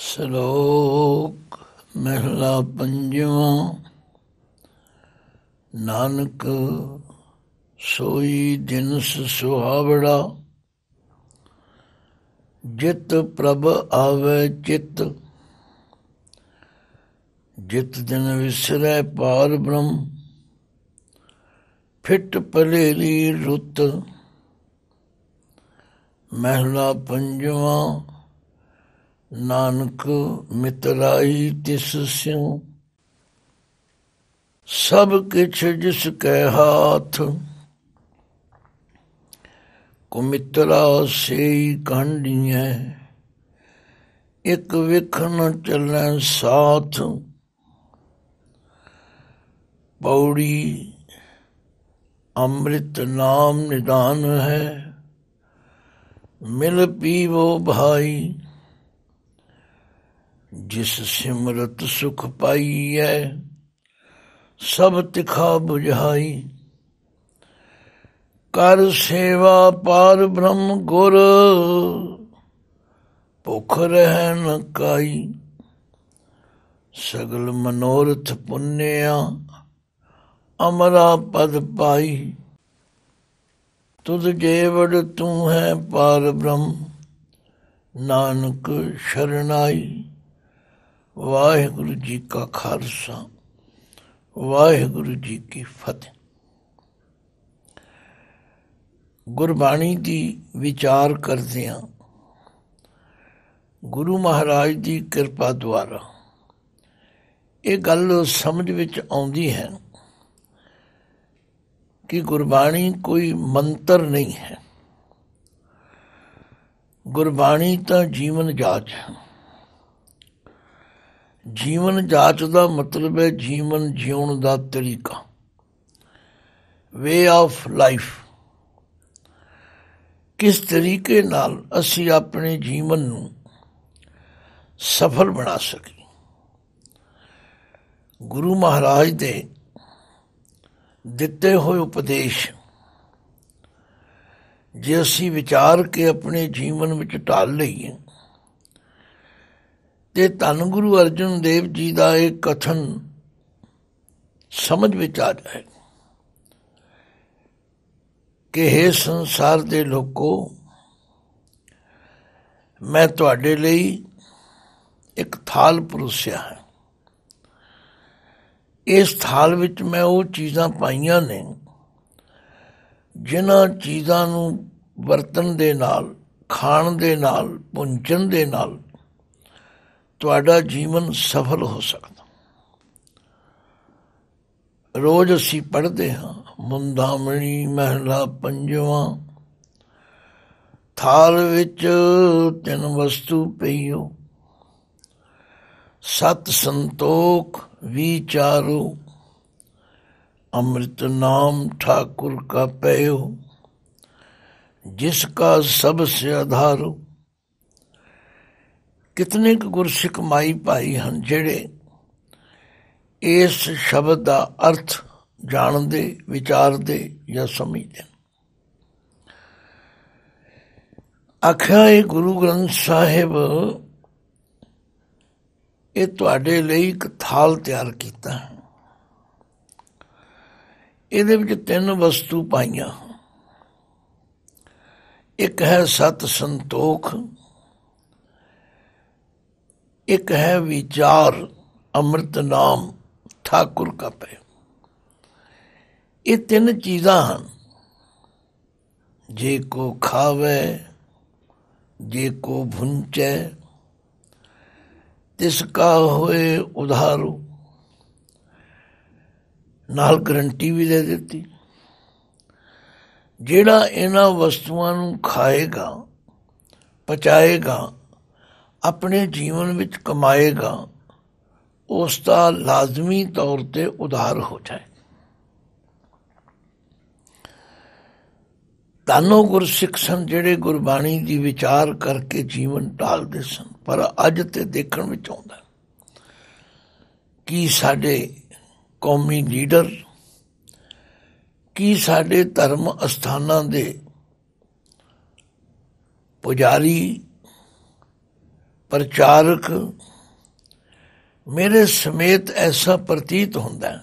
ਸ਼ਲੋਕ ਮਹਿਲਾ ਪੰਜਵਾਂ ਨਾਨਕ ਸੋਈ ਦਿਨ ਸੁਹਾਵੜਾ ਜਿਤ ਪ੍ਰਭ ਆਵੇ ਚਿਤ ਜਿਤ ਦਿਨ ਵਿਸਰੈ ਪਾਰ ਬ੍ਰਹਮ फिट पलेली रुत महला पंजवा नानक मितराई तिस स्यों सब किछ जिसके हाथ कुमितरा से कंडी है एक विख न चलें साथ पौड़ी ਅੰਮ੍ਰਿਤ ਨਾਮ ਨਿਦਾਨ ਹੈ ਮਿਲ ਪੀਵੋ ਭਾਈ ਜਿਸ ਸਿਮਰਤ ਸੁਖ ਪਾਈਐ ਸਭ ਤਿਖਾ 부ਝਾਈ ਕਰ ਸੇਵਾ ਪਾਰ ਬ੍ਰਹਮ ਗੁਰ ਭੁਖ ਰਹਿ ਨ ਕਾਈ ਸਗਲ ਮਨੋਰਥ ਪੁੰਨਿਆ ਅਮਰਾ ਪਦ ਪਾਈ ਤੁਧ ਗੇਵੜ ਤੂੰ ਹੈ ਪਾਰ ਬ੍ਰਹਮ ਨਾਨਕ ਸ਼ਰਨਾਈ ਵਾਹਿਗੁਰੂ ਜੀ ਕਾ ਖਾਲਸਾ ਵਾਹਿਗੁਰੂ ਜੀ ਕੀ ਫਤਿਹ ਗੁਰਬਾਣੀ ਦੀ ਵਿਚਾਰ ਕਰਦੇ ਆ ਗੁਰੂ ਮਹਾਰਾਜ ਦੀ ਕਿਰਪਾ ਦੁਆਰਾ ਇਹ ਗੱਲ ਸਮਝ ਵਿੱਚ ਆਉਂਦੀ ਹੈ ਕਿ ਗੁਰਬਾਣੀ ਕੋਈ ਮੰਤਰ ਨਹੀਂ ਹੈ ਗੁਰਬਾਣੀ ਤਾਂ ਜੀਵਨ ਜਾਚ ਹੈ ਜੀਵਨ ਜਾਚ ਦਾ ਮਤਲਬ ਹੈ ਜੀਵਨ ਜਿਉਣ ਦਾ ਤਰੀਕਾ ਵੇ ਆਫ ਲਾਈਫ ਕਿਸ ਤਰੀਕੇ ਨਾਲ ਅਸੀਂ ਆਪਣੇ ਜੀਵਨ ਨੂੰ ਸਫਲ ਬਣਾ ਸਕੀ ਗੁਰੂ ਮਹਾਰਾਜ ਦੇ ਦਿੱਤੇ ਹੋਏ ਉਪਦੇਸ਼ ਜੇ ਅਸੀਂ ਵਿਚਾਰ ਕੇ ਆਪਣੇ ਜੀਵਨ ਵਿੱਚ ਢਾਲ ਲਈਏ ਤੇ ਧੰਨ ਗੁਰੂ ਅਰਜਨ ਦੇਵ ਜੀ ਦਾ ਇਹ ਕਥਨ ਸਮਝ ਵਿੱਚ ਆ ਜਾਏ ਕਿ हे ਸੰਸਾਰ ਦੇ ਲੋਕੋ ਮੈਂ ਤੁਹਾਡੇ ਲਈ ਇੱਕ ਥਾਲ ਪਰੋਸਿਆ ਹੈ ਇਸ ਥਾਲ ਵਿੱਚ ਮੈਂ ਉਹ ਚੀਜ਼ਾਂ ਪਾਈਆਂ ਨੇ ਜਿਨ੍ਹਾਂ ਚੀਜ਼ਾਂ ਨੂੰ ਵਰਤਨ ਦੇ ਨਾਲ ਖਾਣ ਦੇ ਨਾਲ ਪੁੰਚਣ ਦੇ ਨਾਲ ਤੁਹਾਡਾ ਜੀਵਨ ਸਫਲ ਹੋ ਸਕਦਾ ਰੋਜ਼ ਅਸੀਂ ਪੜ੍ਹਦੇ ਹਾਂ ਮੁੰਦਾਮਣੀ ਮਹਿਲਾ ਪੰਜਵਾਂ ਥਾਲ ਵਿੱਚ ਤਿੰਨ ਵਸਤੂ ਪਈਓ ਸਤ ਸੰਤੋਖ ਵਿਚਾਰੂ ਅੰਮ੍ਰਿਤ ਨਾਮ ਠਾਕੁਰ ਕਾ ਪੈਉ ਜਿਸ ਕਾ ਸਭ ਸੇ ਆਧਾਰੂ ਕਿਤਨੇ ਕੁ ਗੁਰਸਿੱਖ ਮਾਈ ਭਾਈ ਹਨ ਜਿਹੜੇ ਇਸ ਸ਼ਬਦ ਦਾ ਅਰਥ ਜਾਣਦੇ ਵਿਚਾਰਦੇ ਜਾਂ ਸਮਝਦੇ ਅਖਾਏ ਗੁਰੂ ਗ੍ਰੰਥ ਸਾਹਿਬ ਇਹ ਤੁਹਾਡੇ ਲਈ ਇੱਕ ਥਾਲ ਤਿਆਰ ਕੀਤਾ ਹੈ ਇਹਦੇ ਵਿੱਚ ਤਿੰਨ ਵਸਤੂ ਪਾਈਆਂ ਇੱਕ ਹੈ ਸਤ ਸੰਤੋਖ ਇੱਕ ਹੈ ਵਿਚਾਰ ਅੰਮ੍ਰਿਤ ਨਾਮ ਠਾਕੁਰ ਕਾ ਪੈ ਇਹ ਤਿੰਨ ਚੀਜ਼ਾਂ ਹਨ ਜੇ ਕੋ ਖਾਵੇ ਜੇ ਕੋ ਭੁੰਚੇ ਕਾ ਹੋਏ ਉਧਾਰੂ ਨਾਲ ਗਰੰਟੀ ਵੀ ਦੇ ਦਿੱਤੀ ਜਿਹੜਾ ਇਹਨਾਂ ਵਸਤੂਆਂ ਨੂੰ ਖਾਏਗਾ ਪਚਾਏਗਾ ਆਪਣੇ ਜੀਵਨ ਵਿੱਚ ਕਮਾਏਗਾ ਉਸ ਦਾ ਲਾਜ਼ਮੀ ਤੌਰ ਤੇ ਉਧਾਰ ਹੋ ਜਾਏ ਤਾਨੋ ਸਿੱਖ ਸੰ ਜਿਹੜੇ ਗੁਰਬਾਣੀ ਦੀ ਵਿਚਾਰ ਕਰਕੇ ਜੀਵਨ ਢਾਲਦੇ ਸਨ ਪਰ ਅੱਜ ਤੇ ਦੇਖਣ ਵਿੱਚ ਆਉਂਦਾ ਕਿ ਸਾਡੇ ਕੌਮੀ ਲੀਡਰ ਕੀ ਸਾਡੇ ਧਰਮ ਅਸਥਾਨਾਂ ਦੇ ਪੁਜਾਰੀ ਪ੍ਰਚਾਰਕ ਮੇਰੇ ਸਮੇਤ ਐਸਾ ਪ੍ਰਤੀਤ ਹੁੰਦਾ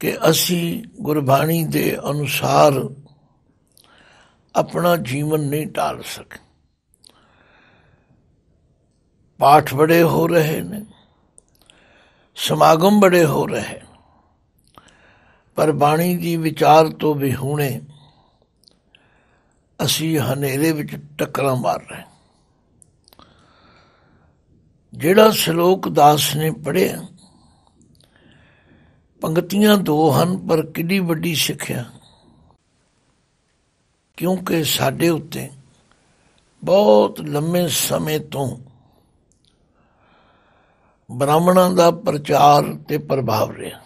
ਕਿ ਅਸੀਂ ਗੁਰਬਾਣੀ ਦੇ ਅਨੁਸਾਰ ਆਪਣਾ ਜੀਵਨ ਨਹੀਂ ਢਾਲ ਸਕਦੇ ਪਾਠ ਬੜੇ ਹੋ ਰਹੇ ਨੇ ਸਮਾਗਮ ਬੜੇ ਹੋ ਰਹੇ ਪਰ ਬਾਣੀ ਦੀ ਵਿਚਾਰ ਤੋਂ ਵੀ ਹੁਣੇ ਅਸੀਂ ਹਨੇਰੇ ਵਿੱਚ ਟੱਕਰਾਂ ਮਾਰ ਰਹੇ ਜਿਹੜਾ ਸ਼ਲੋਕ ਦਾਸ ਨੇ ਪੜਿਆ ਪੰਕਤੀਆਂ ਦੋ ਹਨ ਪਰ ਕਿੰਨੀ ਵੱਡੀ ਸਿੱਖਿਆ ਕਿਉਂਕਿ ਸਾਡੇ ਉੱਤੇ ਬਹੁਤ ਲੰਮੇ ਸਮੇਂ ਤੋਂ ਬ੍ਰਾਹਮਣਾਂ ਦਾ ਪ੍ਰਚਾਰ ਤੇ ਪ੍ਰਭਾਵ ਰਿਹਾ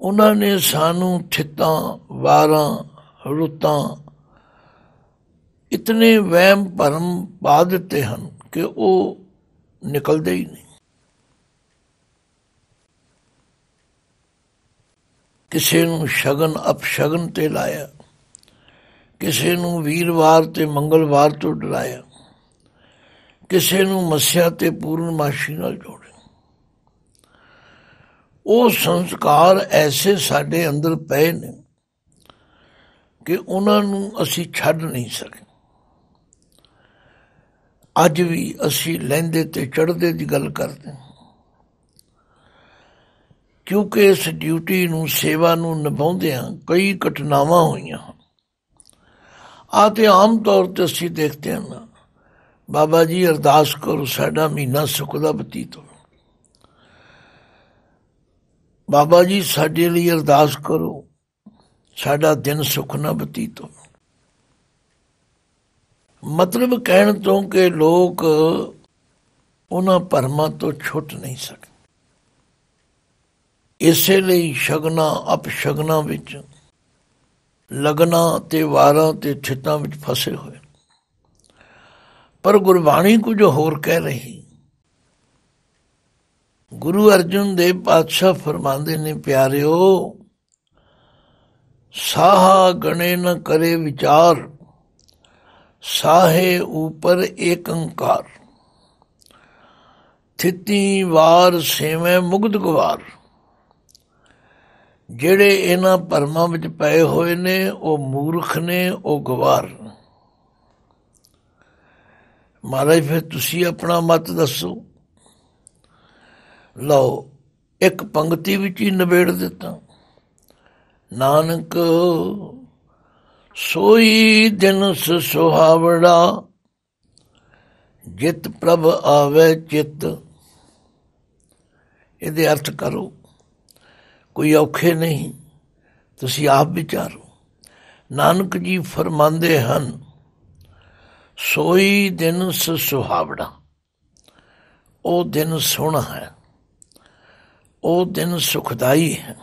ਉਹਨਾਂ ਨੇ ਸਾਨੂੰ ਥਿੱਤਾਂ ਵਾਰਾਂ ਰੁੱਤਾਂ ਇਤਨੇ ਵਹਿਮ ਭਰਮ ਪਾ ਦਿੱਤੇ ਹਨ ਕਿ ਉਹ ਨਿਕਲਦੇ ਹੀ ਨਹੀਂ ਕਿਸੇ ਨੂੰ ਸ਼ਗਨ ਅਪਸ਼ਗਨ ਤੇ ਲਾਇਆ ਕਿਸੇ ਨੂੰ ਵੀਰਵਾਰ ਤੇ ਮੰਗਲਵਾਰ ਤੋਂ ਡਰਾਇਆ ਕਿਸੇ ਨੂੰ ਮਸਿਆ ਤੇ ਪੂਰਨ ਮਾਸ਼ੀ ਨਾਲ ਜੋੜੇ ਉਹ ਸੰਸਕਾਰ ਐਸੇ ਸਾਡੇ ਅੰਦਰ ਪਏ ਨੇ ਕਿ ਉਹਨਾਂ ਨੂੰ ਅਸੀਂ ਛੱਡ ਨਹੀਂ ਸਕਦੇ ਅੱਜ ਵੀ ਅਸੀਂ ਲੈਂਦੇ ਤੇ ਚੜਦੇ ਦੀ ਗੱਲ ਕਰਦੇ ਕਿਉਂਕਿ ਇਸ ਡਿਊਟੀ ਨੂੰ ਸੇਵਾ ਨੂੰ ਨਿਭਾਉਂਦਿਆਂ ਕਈ ਘਟਨਾਵਾਂ ਹੋਈਆਂ ਆ ਤੇ ਆਮ ਤੌਰ ਤੇ ਅਸੀਂ ਦੇਖਦੇ ਹਾਂ ਬਾਬਾ ਜੀ ਅਰਦਾਸ ਕਰੋ ਸਾਡਾ ਮਹੀਨਾ ਸੁੱਖ ਦਾ ਬਤੀਤ ਹੋ ਬਾਬਾ ਜੀ ਸਾਡੇ ਲਈ ਅਰਦਾਸ ਕਰੋ ਸਾਡਾ ਦਿਨ ਸੁਖ ਨਾ ਬਤੀਤ ਹੋ ਮਤਲਬ ਕਹਿਣ ਤੋਂ ਕਿ ਲੋਕ ਉਹਨਾਂ ਪਰਮਾਂ ਤੋਂ ਛੁੱਟ ਨਹੀਂ ਸਕਦੇ ਇਸੇ ਲਈ ਸ਼ਗਨਾ ਅਪਸ਼ਗਨਾ ਵਿੱਚ ਲਗਨਾ ਤੇ ਵਾਰਾਂ ਤੇ ਛਿੱਤਾਂ ਵਿੱਚ ਫਸੇ ਹੋਏ ਪਰ ਗੁਰਬਾਣੀ ਕੁਝ ਹੋਰ ਕਹਿ ਰਹੀ ਗੁਰੂ ਅਰਜੁਨ ਦੇਵ ਪਾਤਸ਼ਾਹ ਫਰਮਾਉਂਦੇ ਨੇ ਪਿਆਰਿਓ ਸਾਹਾ ਗਣੇ ਨ ਕਰੇ ਵਿਚਾਰ ਸਾਹੇ ਉਪਰ ਏਕ ਅੰਕਾਰ ਥਿਤੀ ਵਾਰ ਸੇਵੇਂ ਮੁਗਦ ਗਵਾਰ ਜਿਹੜੇ ਇਹਨਾਂ ਪਰਮਾਂ ਵਿੱਚ ਪਏ ਹੋਏ ਨੇ ਉਹ ਮੂਰਖ ਨੇ ਉਹ ਗਵਾਰ ਮਹਾਰਾਜ ਫਿਰ ਤੁਸੀਂ ਆਪਣਾ ਮਤ ਦੱਸੋ ਲਓ ਇੱਕ ਪੰਕਤੀ ਵਿੱਚ ਹੀ ਨਵੇੜ ਦਿੱਤਾ ਨਾਨਕ ਸੋਈ ਦਿਨ ਸੁਹਾਵੜਾ ਜਿਤ ਪ੍ਰਭ ਆਵੇ ਚਿਤ ਇਹਦੇ ਅਰਥ ਕਰੋ ਕੋਈ ਔਖੇ ਨਹੀਂ ਤੁਸੀਂ ਆਪ ਵਿਚਾਰੋ ਨਾਨਕ ਜੀ ਫਰਮਾਉਂਦੇ ਹਨ ਸੋਈ ਦਿਨ ਸੁਹਾਵਣਾ ਉਹ ਦਿਨ ਸੋਹਣਾ ਹੈ ਉਹ ਦਿਨ ਸੁਖਦਾਈ ਹੈ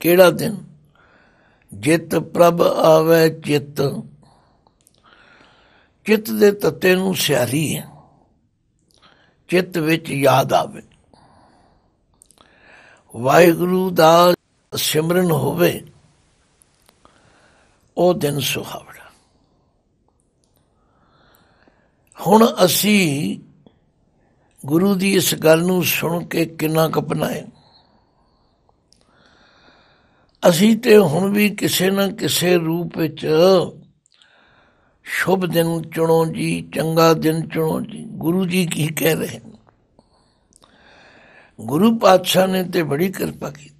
ਕਿਹੜਾ ਦਿਨ ਜਿਤ ਪ੍ਰਭ ਆਵੇ ਚਿਤ ਚਿਤ ਦੇ ਤੱਤੇ ਨੂੰ ਸਿਆਰੀ ਹੈ ਚਿਤ ਵਿੱਚ ਯਾਦ ਆਵੇ ਵਾਹਿਗੁਰੂ ਦਾ ਸਿਮਰਨ ਹੋਵੇ ਉਹ ਦਿਨ ਸੁਹਾਵਣਾ ਹੁਣ ਅਸੀਂ ਗੁਰੂ ਦੀ ਇਸ ਗੱਲ ਨੂੰ ਸੁਣ ਕੇ ਕਿੰਨਾ ਕਪਨਾਏ ਅਸੀਂ ਤੇ ਹੁਣ ਵੀ ਕਿਸੇ ਨਾ ਕਿਸੇ ਰੂਪ ਵਿੱਚ ਸ਼ੁਭ ਦਿਨ ਚੁਣੋ ਜੀ ਚੰਗਾ ਦਿਨ ਚੁਣੋ ਜੀ ਗੁਰੂ ਜੀ ਕੀ ਕਹਿ ਰਹੇ ਗੁਰੂ ਪਾਤਸ਼ਾਹ ਨੇ ਤੇ ਬੜੀ ਕਿਰਪਾ ਕੀਤੀ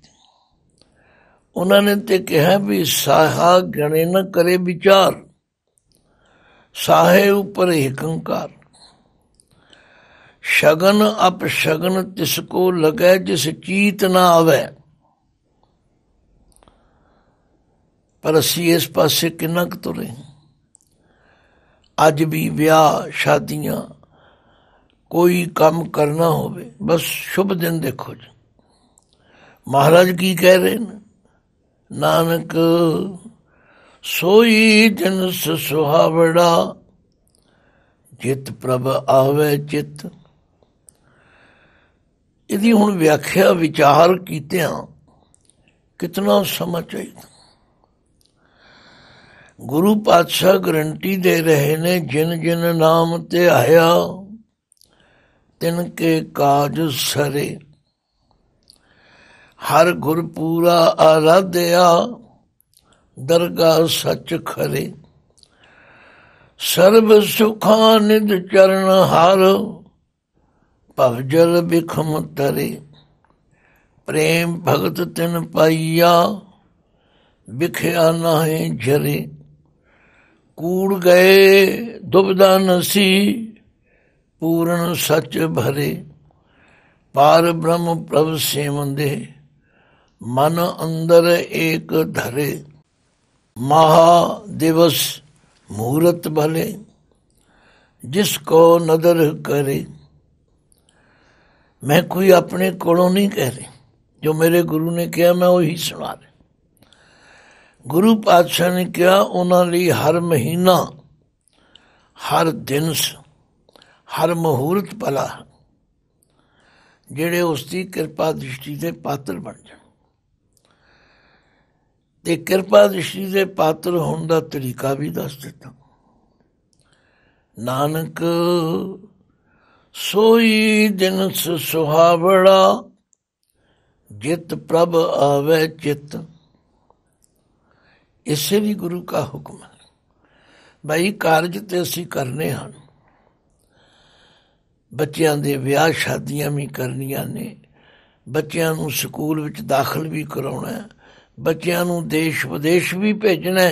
ਉਹਨਾਂ ਨੇ ਤੇ ਕਿਹਾ ਵੀ ਸਾਹਾ ਗਣੇ ਨਾ ਕਰੇ ਵਿਚਾਰ साहे ऊपर एकंकार शगन अप शगन तिसको लगे जिस चीत ना आवे पर अस इस पास कि तुरे अज भी ब्याह शादिया कोई काम करना हो बस शुभ दिन देखो जी महाराज की कह रहे नानक ਸੋਈ ਜਨ ਸੁਹਾਵੜਾ ਜਿਤ ਪ੍ਰਭ ਆਵੇ ਚਿਤ ਇਹਦੀ ਹੁਣ ਵਿਆਖਿਆ ਵਿਚਾਰ ਕੀਤੇ ਆ ਕਿਤਨਾ ਸਮਾਂ ਚਾਹੀਦਾ ਗੁਰੂ ਪਾਤਸ਼ਾਹ ਗਰੰਟੀ ਦੇ ਰਹੇ ਨੇ ਜਿਨ ਜਿਨ ਨਾਮ ਤੇ ਆਇਆ ਤਿਨ ਕੇ ਕਾਜ ਸਰੇ ਹਰ ਗੁਰ ਪੂਰਾ ਆਰਾਧਿਆ ਦਰਗਾਹ ਸੱਚ ਖਰੇ ਸਰਬ ਸੁਖਾਂ ਨਿਦ ਚਰਨ ਹਰ ਭਵਜਲ ਬਿਖਮ ਤਰੇ ਪ੍ਰੇਮ ਭਗਤ ਤਿਨ ਪਾਈਆ ਵਿਖਿਆ ਨਾਹੀਂ ਜਰੇ ਕੂੜ ਗਏ ਦੁਬਦਾ ਨਸੀ ਪੂਰਨ ਸੱਚ ਭਰੇ ਪਾਰ ਬ੍ਰਹਮ ਪ੍ਰਭ ਸੇਵੰਦੇ ਮਨ ਅੰਦਰ ਏਕ ਧਰੇ ਮਹਾ ਦਿਵਸ ਮੂਰਤ ਭਲੇ ਜਿਸ ਕੋ ਨਦਰ ਕਰੇ ਮੈਂ ਕੋਈ ਆਪਣੇ ਕੋਲੋਂ ਨਹੀਂ ਕਹਿ ਰਿਹਾ ਜੋ ਮੇਰੇ ਗੁਰੂ ਨੇ ਕਿਹਾ ਮੈਂ ਉਹੀ ਸੁਣਾ ਰਿਹਾ ਗੁਰੂ ਪਾਤਸ਼ਾਹ ਨੇ ਕਿਹਾ ਉਹਨਾਂ ਲਈ ਹਰ ਮਹੀਨਾ ਹਰ ਦਿਨ ਹਰ ਮਹੂਰਤ ਭਲਾ ਜਿਹੜੇ ਉਸ ਦੀ ਕਿਰਪਾ ਦ੍ਰਿਸ਼ਟੀ ਦੇ ਪਾਤਰ ਬਣ ਜਾਣ ਤੇ ਕਿਰਪਾ ਦ੍ਰਿਸ਼ਟੀ ਦੇ ਪਾਤਰ ਹੋਣ ਦਾ ਤਰੀਕਾ ਵੀ ਦੱਸ ਦਿੱਤਾ ਨਾਨਕ ਸੋਈ ਦਿਨ ਸੁਹਾਵੜਾ ਜਿਤ ਪ੍ਰਭ ਆਵੇ ਚਿਤ ਇਸੇ ਵੀ ਗੁਰੂ ਦਾ ਹੁਕਮ ਹੈ ਭਾਈ ਕਾਰਜ ਤੇ ਅਸੀਂ ਕਰਨੇ ਹਨ ਬੱਚਿਆਂ ਦੇ ਵਿਆਹ ਸ਼ਾਦੀਆਂ ਵੀ ਕਰਨੀਆਂ ਨੇ ਬੱਚਿਆਂ ਨੂੰ ਸਕੂਲ ਵਿੱਚ ਦਾਖਲ ਵੀ ਕਰਾਉਣਾ ਹੈ ਬੱਚਿਆਂ ਨੂੰ ਦੇਸ਼ ਵਿਦੇਸ਼ ਵੀ ਭੇਜਣਾ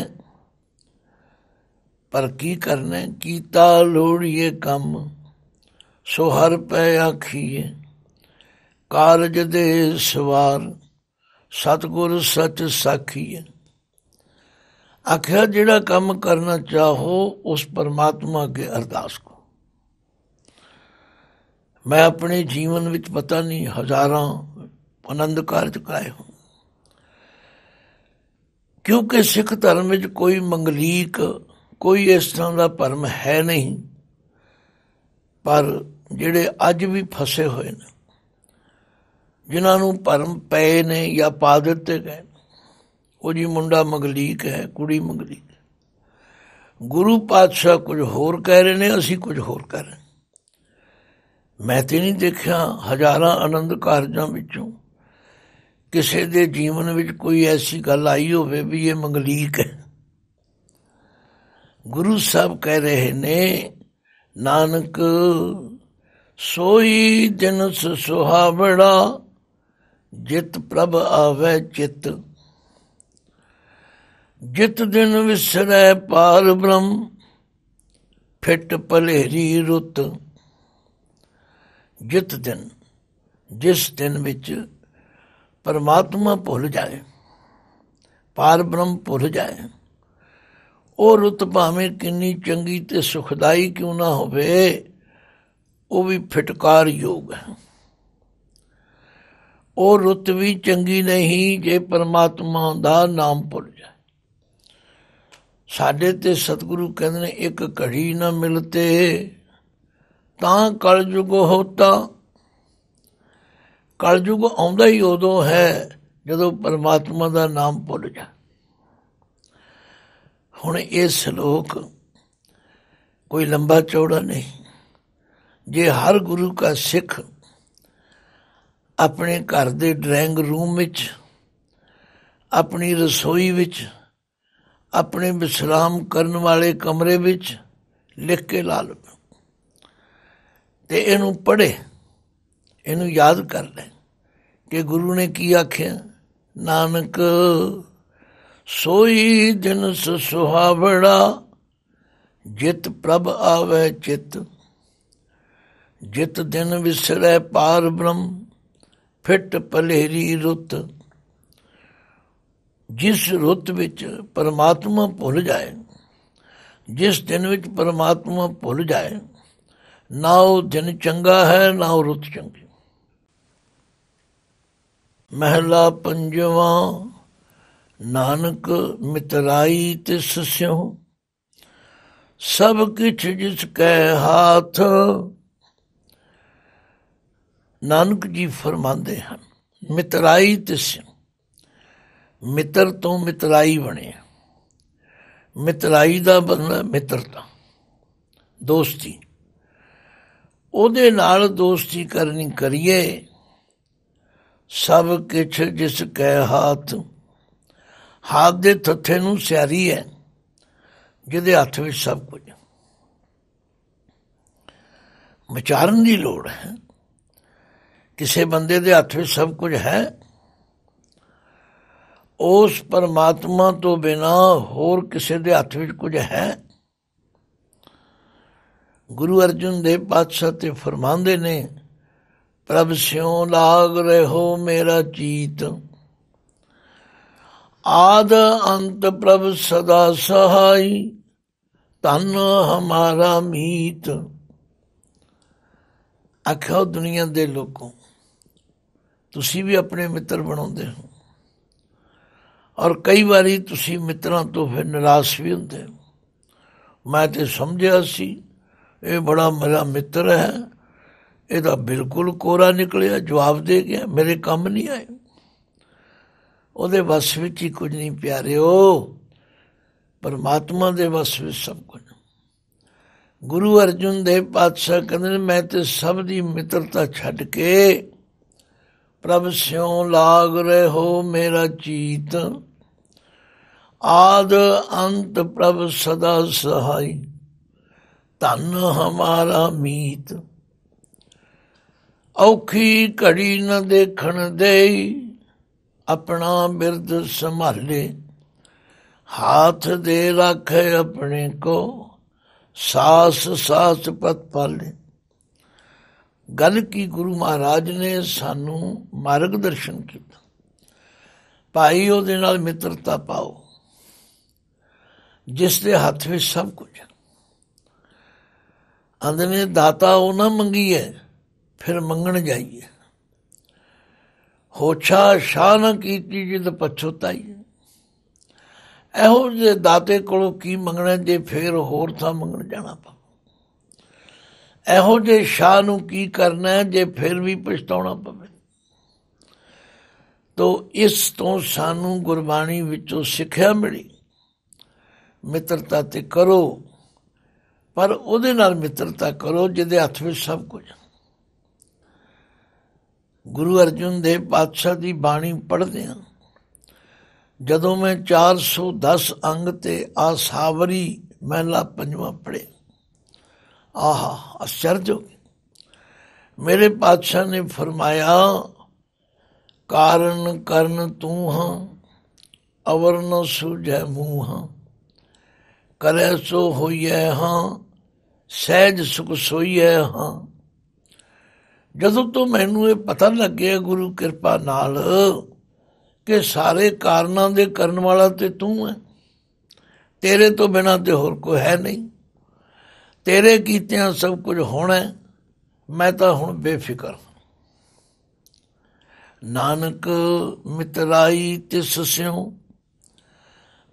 ਪਰ ਕੀ ਕਰਨਾ ਕੀਤਾ ਲੋੜੀਏ ਕੰਮ ਸੋ ਹਰ ਪੈ ਆਖੀਏ ਕਾਰਜ ਦੇ ਸਵਾਰ ਸਤਗੁਰ ਸੱਚ ਸਾਖੀਏ ਆਖਿਆ ਜਿਹੜਾ ਕੰਮ ਕਰਨਾ ਚਾਹੋ ਉਸ ਪਰਮਾਤਮਾ ਕੇ ਅਰਦਾਸ ਕਰੋ ਮੈਂ ਆਪਣੇ ਜੀਵਨ ਵਿੱਚ ਪਤਾ ਨਹੀਂ ਹਜ਼ਾਰਾਂ ਆਨੰਦ ਕਾਰਜ ਕਰਾਏ ਹੋ ਕਿਉਂਕਿ ਸਿੱਖ ਧਰਮ ਵਿੱਚ ਕੋਈ ਮੰਗਲੀਕ ਕੋਈ ਇਸ ਤਰ੍ਹਾਂ ਦਾ ਭਰਮ ਹੈ ਨਹੀਂ ਪਰ ਜਿਹੜੇ ਅੱਜ ਵੀ ਫਸੇ ਹੋਏ ਨੇ ਜਿਨ੍ਹਾਂ ਨੂੰ ਭਰਮ ਪਏ ਨੇ ਜਾਂ ਪਾ ਦਿੱਤੇ ਗਏ ਉਹ ਜੀ ਮੁੰਡਾ ਮੰਗਲੀਕ ਹੈ ਕੁੜੀ ਮੰਗਲੀਕ ਗੁਰੂ ਪਾਤਸ਼ਾਹ ਕੁਝ ਹੋਰ ਕਹਿ ਰਹੇ ਨੇ ਅਸੀਂ ਕੁਝ ਹੋਰ ਕਰ ਰਹੇ ਮੈਂ ਤੇ ਨਹੀਂ ਦੇਖਿਆ ਹਜ਼ਾਰਾਂ ਆਨੰਦ ਕਾਰਜਾਂ ਵਿੱਚੋਂ ਕਿਸੇ ਦੇ ਜੀਵਨ ਵਿੱਚ ਕੋਈ ਐਸੀ ਗੱਲ ਆਈ ਹੋਵੇ ਵੀ ਇਹ ਮੰਗਲੀਕ ਹੈ ਗੁਰੂ ਸਾਹਿਬ ਕਹਿ ਰਹੇ ਨੇ ਨਾਨਕ ਸੋਈ ਦਿਨ ਸੁਹਾਵੜਾ ਜਿਤ ਪ੍ਰਭ ਆਵੇ ਚਿਤ ਜਿਤ ਦਿਨ ਵਿਸਰੈ ਪਾਰ ਬ੍ਰਹਮ ਫਿਟ ਭਲੇਰੀ ਰੁੱਤ ਜਿਤ ਦਿਨ ਜਿਸ ਦਿਨ ਵਿੱਚ ਪਰਮਾਤਮਾ ਭੁੱਲ ਜਾਏ ਪਾਰ ਬ੍ਰਹਮ ਭੁੱਲ ਜਾਏ ਉਹ ਰੁੱਤ ਭਾਵੇਂ ਕਿੰਨੀ ਚੰਗੀ ਤੇ ਸੁਖਦਾਈ ਕਿਉਂ ਨਾ ਹੋਵੇ ਉਹ ਵੀ ਫਟਕਾਰ ਯੋਗ ਹੈ ਉਹ ਰੁੱਤ ਵੀ ਚੰਗੀ ਨਹੀਂ ਜੇ ਪਰਮਾਤਮਾ ਦਾ ਨਾਮ ਭੁੱਲ ਜਾਏ ਸਾਡੇ ਤੇ ਸਤਿਗੁਰੂ ਕਹਿੰਦੇ ਨੇ ਇੱਕ ਘੜੀ ਨਾ ਮਿਲਤੇ ਤਾਂ ਕਲਯੁਗ ਹੋਤਾ ਕਲਯੁਗ ਆਉਂਦਾ ਹੀ ਉਦੋਂ ਹੈ ਜਦੋਂ ਪਰਮਾਤਮਾ ਦਾ ਨਾਮ ਭੁੱਲ ਜਾ ਹੁਣ ਇਹ ਸ਼ਲੋਕ ਕੋਈ ਲੰਬਾ ਚੌੜਾ ਨਹੀਂ ਜੇ ਹਰ ਗੁਰੂ ਦਾ ਸਿੱਖ ਆਪਣੇ ਘਰ ਦੇ ਡਰਾਇੰਗ ਰੂਮ ਵਿੱਚ ਆਪਣੀ ਰਸੋਈ ਵਿੱਚ ਆਪਣੇ ਵਿਸਰਾਮ ਕਰਨ ਵਾਲੇ ਕਮਰੇ ਵਿੱਚ ਲਿਖ ਕੇ ਲਾ ਲਵੇ ਤੇ ਇਹਨੂੰ ਪੜ੍ਹੇ ਇਹਨੂੰ ਯਾਦ ਕਰ ਲੈ ਕਿ ਗੁਰੂ ਨੇ ਕੀ ਆਖਿਆ ਨਾਨਕ ਸੋਈ ਦਿਨ ਸੁਹਾਵੜਾ ਜਿਤ ਪ੍ਰਭ ਆਵੇ ਚਿਤ ਜਿਤ ਦਿਨ ਵਿਸਰੈ ਪਾਰ ਬ੍ਰਹਮ ਫਿਟ ਪਲੇਰੀ ਰੁੱਤ ਜਿਸ ਰੁੱਤ ਵਿੱਚ ਪਰਮਾਤਮਾ ਭੁੱਲ ਜਾਏ ਜਿਸ ਦਿਨ ਵਿੱਚ ਪਰਮਾਤਮਾ ਭੁੱਲ ਜਾਏ ਨਾ ਉਹ ਦਿਨ ਚੰਗਾ ਹੈ ਨਾ ਉਹ ਰੁੱਤ ਚੰਗੀ ਮਹਿਲਾ ਪੰਜਵਾਂ ਨਾਨਕ ਮਿਤਰਾਈ ਤਿਸ ਸਿਉ ਸਭ ਕਿਛ ਜਿਸ ਕੈ ਹਾਥ ਨਾਨਕ ਜੀ ਫਰਮਾਉਂਦੇ ਹਨ ਮਿਤਰਾਈ ਤਿਸ ਮਿੱਤਰ ਤੋਂ ਮਿਤਰਾਈ ਬਣੇ ਮਿਤਰਾਈ ਦਾ ਬੰਦਾ ਮਿੱਤਰਤਾ ਦੋਸਤੀ ਉਹਦੇ ਨਾਲ ਦੋਸਤੀ ਕਰਨੀ ਕਰੀਏ ਸਭ ਕਿਛ ਜਿਸ ਕੈ ਹੱਥ ਹੱਥ ਦੇ ਥੱਥੇ ਨੂੰ ਸਿਆਰੀ ਹੈ ਜਿਹਦੇ ਹੱਥ ਵਿੱਚ ਸਭ ਕੁਝ ਵਿਚਾਰਨ ਦੀ ਲੋੜ ਹੈ ਕਿਸੇ ਬੰਦੇ ਦੇ ਹੱਥ ਵਿੱਚ ਸਭ ਕੁਝ ਹੈ ਉਸ ਪਰਮਾਤਮਾ ਤੋਂ ਬਿਨਾ ਹੋਰ ਕਿਸੇ ਦੇ ਹੱਥ ਵਿੱਚ ਕੁਝ ਹੈ ਗੁਰੂ ਅਰਜੁਨ ਦੇਵ ਪਾਤਸ਼ਾਹ ਤੇ ਫਰਮਾਉਂਦੇ ਨੇ ਪ੍ਰਭ ਸਿਉ ਲਾਗ ਰਹੋ ਮੇਰਾ ਚੀਤ ਆਦ ਅੰਤ ਪ੍ਰਭ ਸਦਾ ਸਹਾਈ ਤਨ ਹਮਾਰਾ ਮੀਤ ਆਖੋ ਦੁਨੀਆ ਦੇ ਲੋਕੋ ਤੁਸੀਂ ਵੀ ਆਪਣੇ ਮਿੱਤਰ ਬਣਾਉਂਦੇ ਹੋ ਔਰ ਕਈ ਵਾਰੀ ਤੁਸੀਂ ਮਿੱਤਰਾਂ ਤੋਂ ਫਿਰ ਨਿਰਾਸ਼ ਵੀ ਹੁੰਦੇ ਮੈਂ ਤੇ ਸਮਝਿਆ ਸੀ ਇਹ ਬੜਾ ਮੇਰਾ ਮਿੱਤਰ ਹੈ ਇਹਦਾ ਬਿਲਕੁਲ ਕੋਰਾ ਨਿਕਲਿਆ ਜਵਾਬ ਦੇ ਗਿਆ ਮੇਰੇ ਕੰਮ ਨਹੀਂ ਆਏ ਉਹਦੇ ਵਸ ਵਿੱਚ ਹੀ ਕੁਝ ਨਹੀਂ ਪਿਆਰਿਓ ਪਰਮਾਤਮਾ ਦੇ ਵਸ ਵਿੱਚ ਸਭ ਕੁਝ ਗੁਰੂ ਅਰਜੁਨ ਦੇ ਪਾਤਸ਼ਾਹ ਕਹਿੰਦੇ ਨੇ ਮੈਂ ਤੇ ਸਭ ਦੀ ਮਿੱਤਰਤਾ ਛੱਡ ਕੇ ਪ੍ਰਭ ਸਿਉ ਲਾਗ ਰਹੋ ਮੇਰਾ ਚੀਤ ਆਦ ਅੰਤ ਪ੍ਰਭ ਸਦਾ ਸਹਾਈ ਤਨ ਹਮਾਰਾ ਮੀਤ ਔਖੀ ਘੜੀ ਨ ਦੇਖਣ ਦੇਈ ਆਪਣਾ ਬਿਰਦ ਸੰਭਾਲੇ ਹੱਥ ਦੇ ਰੱਖੇ ਆਪਣੇ ਕੋ ਸਾਸ ਸਾਸ ਪਤ ਪਾਲੇ ਗੱਲ ਕੀ ਗੁਰੂ ਮਹਾਰਾਜ ਨੇ ਸਾਨੂੰ ਮਾਰਗ ਦਰਸ਼ਨ ਕੀਤਾ ਭਾਈ ਉਹਦੇ ਨਾਲ ਮਿੱਤਰਤਾ ਪਾਓ ਜਿਸ ਦੇ ਹੱਥ ਵਿੱਚ ਸਭ ਕੁਝ ਅੰਦਰ ਨੇ ਦਾਤਾ ਉਹ ਨਾ ਮੰਗੀ ਹੈ ਫਿਰ ਮੰਗਣ ਜਾਈਏ ਹੋਛਾ ਸ਼ਾਨ ਕੀਤੀ ਜਿਤ ਪਛੋਤਾਈ ਇਹੋ ਜੇ ਦਾਤੇ ਕੋਲੋਂ ਕੀ ਮੰਗਣਾ ਜੇ ਫੇਰ ਹੋਰ ਥਾਂ ਮੰਗਣ ਜਾਣਾ ਪਵੇ ਇਹੋ ਜੇ ਸ਼ਾਨ ਨੂੰ ਕੀ ਕਰਨਾ ਜੇ ਫੇਰ ਵੀ ਪਛਤਾਉਣਾ ਪਵੇ ਤੋਂ ਇਸ ਤੋਂ ਸਾਨੂੰ ਗੁਰਬਾਣੀ ਵਿੱਚੋਂ ਸਿੱਖਿਆ ਮਿਲੀ ਮਿੱਤਰਤਾ ਤੇ ਕਰੋ ਪਰ ਉਹਦੇ ਨਾਲ ਮਿੱਤਰਤਾ ਕਰੋ ਜਿਹਦੇ ਹੱਥ ਵਿੱਚ ਸਭ ਕੁਝ ਹੈ ਗੁਰੂ ਅਰਜੁਨ ਦੇਵ ਪਾਤਸ਼ਾਹ ਦੀ ਬਾਣੀ ਪੜ੍ਹਦੇ ਹਾਂ ਜਦੋਂ ਮੈਂ 410 ਅੰਗ ਤੇ ਆਸਾਵਰੀ ਮਹਿਲਾ ਪੰਜਵਾਂ ਪੜ੍ਹੇ ਆਹਾ ਅਚਰਜ ਮੇਰੇ ਪਾਤਸ਼ਾਹ ਨੇ ਫਰਮਾਇਆ ਕਾਰਨ ਕਰਨ ਤੂੰ ਹਾਂ ਅਵਰਨ ਸੁਝੈ ਮੂਹ ਹਾਂ ਕਰੈ ਸੋ ਹੋਈਐ ਹਾਂ ਸਹਿਜ ਸੁਖ ਸੋਈਐ ਹਾਂ ਜਦੋਂ ਤੋਂ ਮੈਨੂੰ ਇਹ ਪਤਾ ਲੱਗਿਆ ਗੁਰੂ ਕਿਰਪਾ ਨਾਲ ਕਿ ਸਾਰੇ ਕਾਰਨਾਂ ਦੇ ਕਰਨ ਵਾਲਾ ਤੇ ਤੂੰ ਹੈ ਤੇਰੇ ਤੋਂ ਬਿਨਾ ਤੇ ਹੋਰ ਕੋਈ ਹੈ ਨਹੀਂ ਤੇਰੇ ਕੀਤਿਆਂ ਸਭ ਕੁਝ ਹੋਣਾ ਮੈਂ ਤਾਂ ਹੁਣ ਬੇਫਿਕਰ ਨਾਨਕ ਮਿਤਰਾਈ ਤਿਸ ਸਿਉ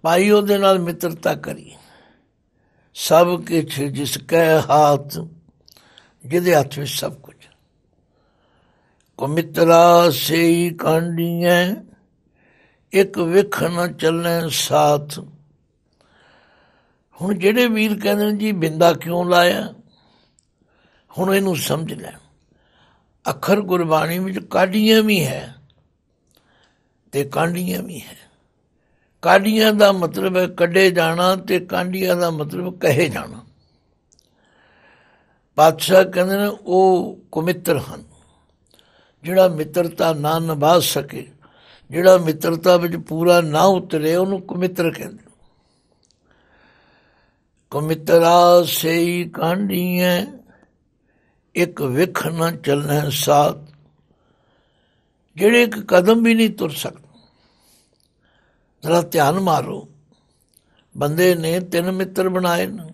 ਭਾਈ ਉਹਦੇ ਨਾਲ ਮਿੱਤਰਤਾ ਕਰੀ ਸਭ ਕੁਝ ਜਿਸ ਕੈ ਹੱਥ ਜਿਹਦੇ ਹੱਥ ਵਿੱਚ ਸਭ ਕੁਝ ਮਿਤਰਾ ਸੇਈ ਕਾਂਡੀਆਂ ਇੱਕ ਵਿਖ ਨਾ ਚੱਲੈ ਸਾਥ ਹੁਣ ਜਿਹੜੇ ਵੀਰ ਕਹਿੰਦੇ ਨੇ ਜੀ ਬਿੰਦਾ ਕਿਉਂ ਲਾਇਆ ਹੁਣ ਇਹਨੂੰ ਸਮਝ ਲੈ ਅਖਰ ਗੁਰਬਾਣੀ ਵਿੱਚ ਕਾਡੀਆਂ ਵੀ ਹੈ ਤੇ ਕਾਂਡੀਆਂ ਵੀ ਹੈ ਕਾਡੀਆਂ ਦਾ ਮਤਲਬ ਹੈ ਕੱਢੇ ਜਾਣਾ ਤੇ ਕਾਂਡੀਆਂ ਦਾ ਮਤਲਬ ਕਹੇ ਜਾਣਾ ਪਾਤਸ਼ਾਹ ਕਹਿੰਦੇ ਨੇ ਉਹ ਕੁਮਿੱਤਰ ਹਨ ਜਿਹੜਾ ਮਿੱਤਰਤਾ ਨਾ ਨਿਭਾ ਸਕੇ ਜਿਹੜਾ ਮਿੱਤਰਤਾ ਵਿੱਚ ਪੂਰਾ ਨਾ ਉਤਰੇ ਉਹਨੂੰ ਕੁਮਿੱਤਰ ਕਹਿੰਦੇ ਕੁਮਿੱਤਰਾ ਸਹੀ ਕਾਂਢੀਐ ਇੱਕ ਵਿਖ ਨਾ ਚੱਲਣਾ ਸਾਥ ਜਿਹੜੇ ਇੱਕ ਕਦਮ ਵੀ ਨਹੀਂ ਤੁਰ ਸਕਦੇ ਜ਼ਰਾ ਧਿਆਨ ਮਾਰੋ ਬੰਦੇ ਨੇ ਤਿੰਨ ਮਿੱਤਰ ਬਣਾਏ ਨੇ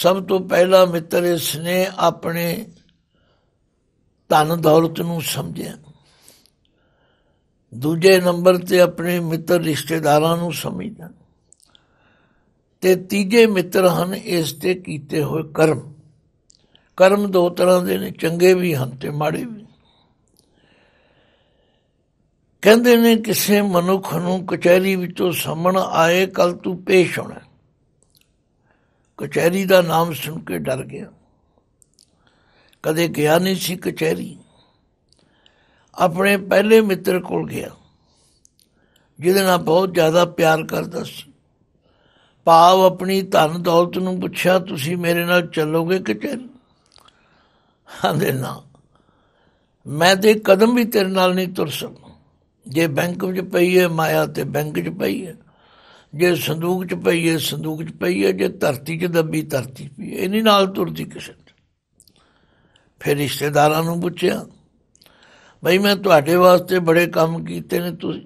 ਸਭ ਤੋਂ ਪਹਿਲਾ ਮਿੱਤਰ ਇਸ ਨੇ ਆਪਣੇ ਧਨ ਦੌਲਤ ਨੂੰ ਸਮਝਿਆ ਦੂਜੇ ਨੰਬਰ ਤੇ ਆਪਣੇ ਮਿੱਤਰ ਰਿਸ਼ਤੇਦਾਰਾਂ ਨੂੰ ਸਮਝਦਾ ਤੇ ਤੀਜੇ ਮਿੱਤਰ ਹਨ ਇਸ ਤੇ ਕੀਤੇ ਹੋਏ ਕਰਮ ਕਰਮ ਦੋ ਤਰ੍ਹਾਂ ਦੇ ਨੇ ਚੰਗੇ ਵੀ ਹਨ ਤੇ ਮਾੜੇ ਵੀ ਕਹਿੰਦੇ ਨੇ ਕਿਸੇ ਮਨੁੱਖ ਨੂੰ ਕਚਹਿਰੀ ਵਿੱਚੋਂ ਸਾਹਮਣ ਆਏ ਕੱਲ ਤੂੰ ਪੇਸ਼ ਹੋਣਾ ਕਚਹਿਰੀ ਦਾ ਨਾਮ ਸੁਣ ਕੇ ਡਰ ਗਿਆ ਕਦੇ ਗਿਆ ਨਹੀਂ ਸੀ ਕਚਹਿਰੀ ਆਪਣੇ ਪਹਿਲੇ ਮਿੱਤਰ ਕੋਲ ਗਿਆ ਜਿਹਦੇ ਨਾਲ ਬਹੁਤ ਜ਼ਿਆਦਾ ਪਿਆਰ ਕਰਦਾ ਸੀ ਭਾਵ ਆਪਣੀ ਧਨ ਦੌਲਤ ਨੂੰ ਪੁੱਛਿਆ ਤੁਸੀਂ ਮੇਰੇ ਨਾਲ ਚੱਲੋਗੇ ਕਚਹਿਰੀ ਆਂਦੇ ਨਾ ਮੈਂ ਤੇ ਕਦਮ ਵੀ ਤੇਰੇ ਨਾਲ ਨਹੀਂ ਤੁਰ ਸਕਦਾ ਜੇ ਬੈਂਕ ਵਿੱਚ ਪਈ ਹੈ ਮਾਇਆ ਤੇ ਬੈਂਕ 'ਚ ਪਈ ਹੈ ਜੇ ਸੰਦੂਕ 'ਚ ਪਈ ਹੈ ਸੰਦੂਕ 'ਚ ਪਈ ਹੈ ਜੇ ਧਰਤੀ 'ਚ ਦੱਬੀ ਧਰਤੀ ਪਈ ਇਹ ਨਹੀਂ ਨਾਲ ਤੁਰਦੀ ਕਿਸੇ ਫਿਰ ਰਿਸ਼ਤੇਦਾਰਾਂ ਨੂੰ ਪੁੱਛਿਆ ਬਈ ਮੈਂ ਤੁਹਾਡੇ ਵਾਸਤੇ ਬੜੇ ਕੰਮ ਕੀਤੇ ਨੇ ਤੁਸੀਂ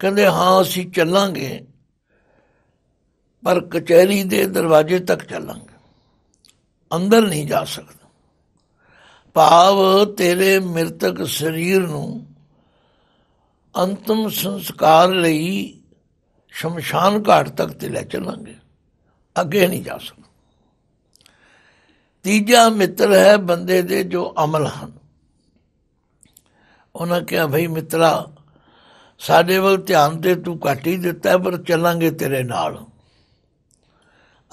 ਕਹਿੰਦੇ ਹਾਂ ਅਸੀਂ ਚੱਲਾਂਗੇ ਪਰ ਕਚਹਿਰੀ ਦੇ ਦਰਵਾਜ਼ੇ ਤੱਕ ਚੱਲਾਂਗੇ ਅੰਦਰ ਨਹੀਂ ਜਾ ਸਕਦਾ ਭਾਵ ਤੇਰੇ ਮਰਤਕ ਸਰੀਰ ਨੂੰ ਅੰਤਮ ਸੰਸਕਾਰ ਲਈ ਸ਼ਮਸ਼ਾਨ ਘਾਟ ਤੱਕ ਤੇ ਲੈ ਚੱਲਾਂਗੇ ਅੱਗੇ ਨਹੀਂ ਜਾ ਸਕਦਾ ਤੀਜਾ ਮਿੱਤਰ ਹੈ ਬੰਦੇ ਦੇ ਜੋ ਅਮਲ ਹਨ ਉਹਨਾਂ ਕਿਹਾ ਭਈ ਮਿੱਤਰਾ ਸਾਡੇ ਵੱਲ ਧਿਆਨ ਤੇ ਤੂੰ ਘੱਟ ਹੀ ਦਿੱਤਾ ਪਰ ਚੱਲਾਂਗੇ ਤੇਰੇ ਨਾਲ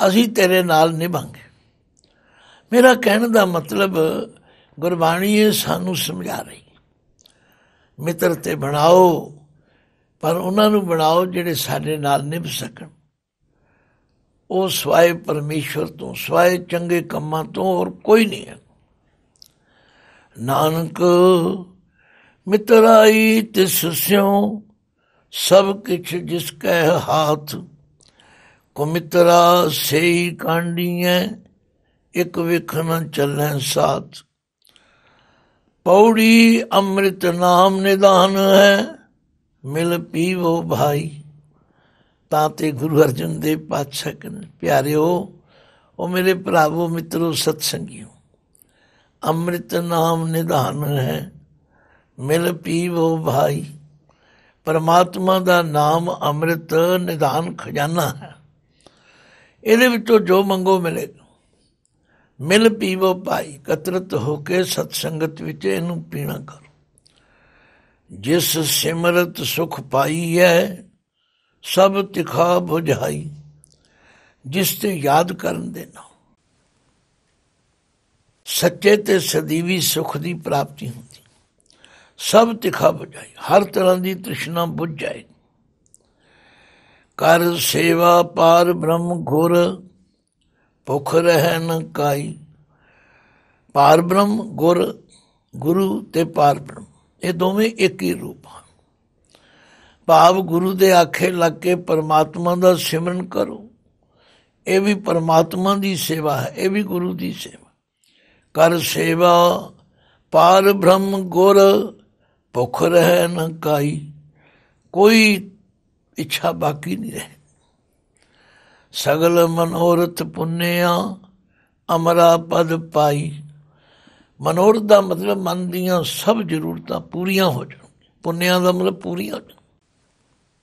ਅਸੀਂ ਤੇਰੇ ਨਾਲ ਨਿਭਾਂਗੇ ਮੇਰਾ ਕਹਿਣ ਦਾ ਮਤਲਬ ਗੁਰਬਾਣੀ ਇਹ ਸਾਨੂੰ ਸਮਝਾ ਰਹੀ ਮਿੱਤਰ ਤੇ ਬਣਾਓ ਪਰ ਉਹਨਾਂ ਨੂੰ ਬਣਾਓ ਜਿਹੜੇ ਸਾਡੇ ਨਾਲ ਨਿਭ ਸਕਣ ਉਹ ਸਵਾਏ ਪਰਮੇਸ਼ਰ ਤੋਂ ਸਵਾਏ ਚੰਗੇ ਕੰਮਾਂ ਤੋਂ ਹੋਰ ਕੋਈ ਨਹੀਂ ਹੈ ਨਾਨਕ ਮਿਤਰਾਈ ਤਿਸ ਸਿਉ ਸਭ ਕਿਛ ਜਿਸ ਕੈ ਹਾਥ ਕੋ ਮਿਤਰਾ ਸਹੀ ਕਾਂਡੀਐ ਇਕ ਵਿਖਨ ਚੱਲੈ ਸਾਥ ਪੌੜੀ ਅੰਮ੍ਰਿਤ ਨਾਮ ਨਿਦਾਨ ਹੈ ਮਿਲ ਪੀਵੋ ਭਾਈ ਤਾਂ ਤੇ ਗੁਰੂ ਅਰਜਨ ਦੇਵ ਪਾਤਸ਼ਾਹ ਕਹਿੰਦੇ ਪਿਆਰਿਓ ਉਹ ਮੇਰੇ ਭਰਾਵੋ ਮਿੱਤਰੋ ਸੰਗਿਓ ਅੰਮ੍ਰਿਤ ਨਾਮ ਨਿਧਾਨ ਹੈ ਮਿਲ ਪੀਵੋ ਭਾਈ ਪਰਮਾਤਮਾ ਦਾ ਨਾਮ ਅੰਮ੍ਰਿਤ ਨਿਧਾਨ ਖਜ਼ਾਨਾ ਹੈ ਇਹਦੇ ਵਿੱਚੋਂ ਜੋ ਮੰਗੋ ਮਿਲੇ ਮਿਲ ਪੀਵੋ ਭਾਈ ਕਤਰਤ ਹੋ ਕੇ ਸਤ ਸੰਗਤ ਵਿੱਚ ਇਹਨੂੰ ਪੀਣਾ ਕਰੋ ਜਿਸ ਸਿਮਰਤ ਸੁਖ ਪਾਈ ਹੈ ਸਭ ਤਿਖਾ ਬੁਝਾਈ ਜਿਸ ਤੇ ਯਾਦ ਕਰਨ ਦੇ ਨਾ ਸੱਚੇ ਤੇ ਸਦੀਵੀ ਸੁਖ ਦੀ ਪ੍ਰਾਪਤੀ ਹੁੰਦੀ ਸਭ ਤਿਖਾ ਬੁਝਾਈ ਹਰ ਤਰ੍ਹਾਂ ਦੀ ਤ੍ਰਿਸ਼ਨਾ ਬੁਝ ਜਾਏ ਕਰ ਸੇਵਾ ਪਾਰ ਬ੍ਰਹਮ ਘੁਰ ਭੁਖ ਰਹਿਨ ਕਾਈ ਪਾਰ ਬ੍ਰਹਮ ਗੁਰ ਗੁਰੂ ਤੇ ਪਾਰ ਬ੍ਰਹਮ ਇਹ ਦੋਵੇਂ ਇੱਕ ਹੀ ਰੂਪ ਹਨ ਭਾਵ ਗੁਰੂ ਦੇ ਆਖੇ ਲੱਗ ਕੇ ਪਰਮਾਤਮਾ ਦਾ ਸਿਮਰਨ ਕਰੋ ਇਹ ਵੀ ਪਰਮਾਤਮਾ ਦੀ ਸੇਵਾ ਹੈ ਇਹ ਵੀ ਗੁਰੂ ਦੀ ਸੇਵਾ ਕਰ ਸੇਵਾ ਪਾਰ ਬ੍ਰਹਮ ਗੁਰ ਭੁਖ ਰਹਿ ਨ ਕਾਈ ਕੋਈ ਇੱਛਾ ਬਾਕੀ ਨਹੀਂ ਰਹੇ ਸਗਲ ਮਨੋਰਥ ਪੁੰਨਿਆ ਅਮਰਾ ਪਦ ਪਾਈ ਮਨੋਰਥ ਦਾ ਮਤਲਬ ਮਨ ਦੀਆਂ ਸਭ ਜ਼ਰੂਰਤਾਂ ਪੂਰੀਆਂ ਹੋ ਜਾਣ ਪੁੰਨਿਆ ਦਾ ਮਤਲਬ ਪੂਰੀਆਂ ਹੋ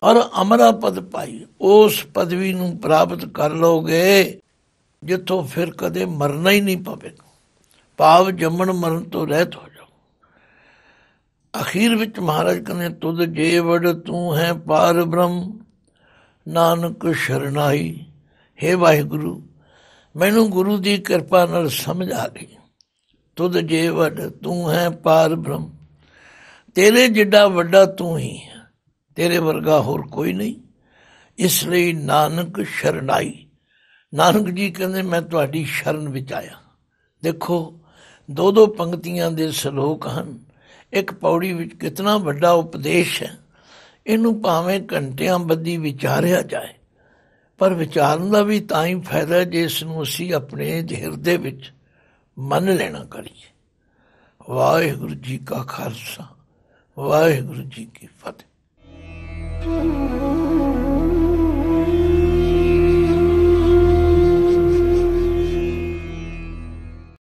ਔਰ ਅਮਰਾ ਪਦ ਪਾਈ ਉਸ ਪਦਵੀ ਨੂੰ ਪ੍ਰਾਪਤ ਕਰ ਲੋਗੇ ਜਿੱਥੋਂ ਫਿਰ ਕਦੇ ਮਰਨਾ ਹੀ ਨਹੀਂ ਪਵੇਗਾ ਭਾਵ ਜੰਮਣ ਮਰਨ ਤੋਂ ਰਹਿਤ ਹੋ ਜਾਓ ਅਖੀਰ ਵਿੱਚ ਮਹਾਰਾਜ ਕਹਿੰਦੇ ਤੁਧ ਜੇ ਵੜ ਤੂੰ ਹੈ ਪਾਰ ਬ੍ਰਹਮ ਨਾਨਕ ਸ਼ਰਨਾਈ हे ਵਾਹਿਗੁਰੂ ਮੈਨੂੰ ਗੁਰੂ ਦੀ ਕਿਰਪਾ ਨਾਲ ਸਮਝ ਆ ਗਈ ਤੁਧ ਜੇ ਵੜ ਤੂੰ ਹੈ ਪਾਰ ਬ੍ਰਹਮ ਤੇਰੇ ਜਿੱਡਾ ਵੱਡਾ ਤੂੰ ਹੀ ਹੈ ਤੇਰੇ ਵਰਗਾ ਹੋਰ ਕੋਈ ਨਹੀਂ ਇਸ ਲਈ ਨਾਨਕ ਸ਼ਰਨਾਈ ਨਾਨਕ ਜੀ ਕਹਿੰਦੇ ਮੈਂ ਤੁਹਾਡੀ ਸ਼ਰਨ ਵਿੱਚ ਆਇਆ ਦੇਖੋ ਦੋ ਦੋ ਪੰਕਤੀਆਂ ਦੇ ਸ਼ਲੋਕ ਹਨ ਇੱਕ ਪੌੜੀ ਵਿੱਚ ਕਿੰਨਾ ਵੱਡਾ ਉਪਦੇਸ਼ ਹੈ ਇਹਨੂੰ ਭਾਵੇਂ ਘੰਟਿਆਂ ਬੱਧੀ ਵਿਚਾਰਿਆ ਜਾਏ ਪਰ ਵਿਚਾਰਨ ਦਾ ਵੀ ਤਾਂ ਹੀ ਫਾਇਦਾ ਜੇ ਇਸ ਨੂੰ ਅਸੀਂ ਆਪਣੇ ਹਿਰਦੇ ਵਿੱਚ ਮੰਨ ਲੈਣਾ ਕਰੀਏ ਵਾਹਿਗੁਰੂ ਜੀ ਕਾ ਖਾਲਸਾ ਵਾਹਿਗੁਰੂ ਜੀ ਕੀ ਫਤਿਹ Oh.